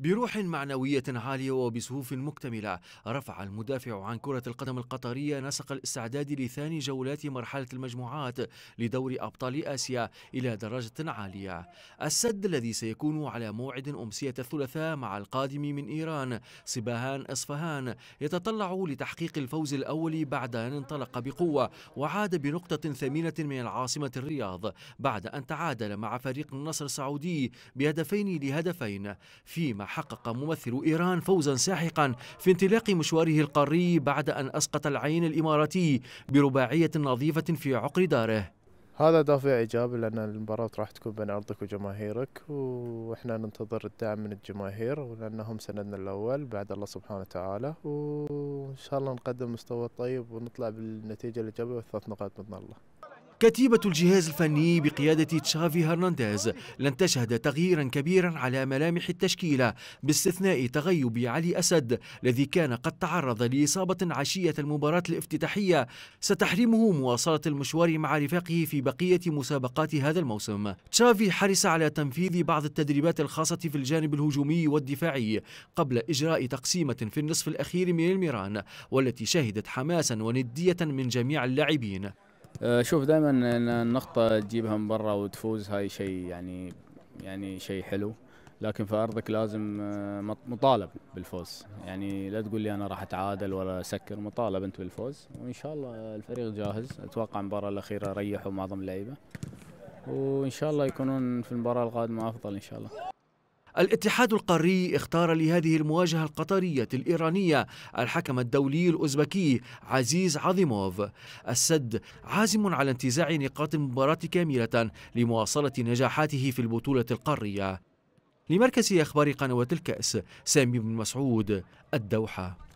بروح معنوية عالية وبسهوف مكتملة رفع المدافع عن كرة القدم القطرية نسق الاستعداد لثاني جولات مرحلة المجموعات لدور أبطال آسيا إلى درجة عالية السد الذي سيكون على موعد أمسية الثلاثاء مع القادم من إيران سباهان أصفهان يتطلع لتحقيق الفوز الأول بعد أن انطلق بقوة وعاد بنقطة ثمينة من العاصمة الرياض بعد أن تعادل مع فريق النصر السعودي بهدفين لهدفين فيما حقق ممثل إيران فوزا ساحقا في انطلاق مشواره القاري بعد أن أسقط العين الإماراتي برباعية نظيفة في عقر داره هذا دافع ايجابي لان المباراه راح تكون بين ارضك وجماهيرك واحنا ننتظر الدعم من الجماهير ولانهم سندنا الاول بعد الله سبحانه وتعالى وان شاء الله نقدم مستوى طيب ونطلع بالنتيجه الايجابيه والثلاث نقاط باذن الله كتيبة الجهاز الفني بقيادة تشافي هرنانديز لن تشهد تغييرا كبيرا على ملامح التشكيلة باستثناء تغيب علي أسد الذي كان قد تعرض لإصابة عشية المباراة الافتتاحية ستحرمه مواصلة المشوار مع رفاقه في بقية مسابقات هذا الموسم تشافي حرص على تنفيذ بعض التدريبات الخاصة في الجانب الهجومي والدفاعي قبل إجراء تقسيمة في النصف الأخير من الميران والتي شهدت حماسا وندية من جميع اللاعبين آه، شوف دائما ان النقطة تجيبها من برا وتفوز هاي شيء يعني يعني شيء حلو لكن في ارضك لازم آه، مطالب بالفوز يعني لا تقول لي انا راح اتعادل ولا اسكر مطالب انت بالفوز وان شاء الله الفريق جاهز اتوقع المباراه الاخيره ريحوا معظم اللعيبه وان شاء الله يكونون في المباراه القادمه افضل ان شاء الله الاتحاد القاري اختار لهذه المواجهة القطرية الإيرانية الحكم الدولي الأوزبكي عزيز عظيموف السد عازم على انتزاع نقاط المباراة كاملة لمواصلة نجاحاته في البطولة القارية لمركز أخبار قنوات الكأس سامي بن مسعود الدوحة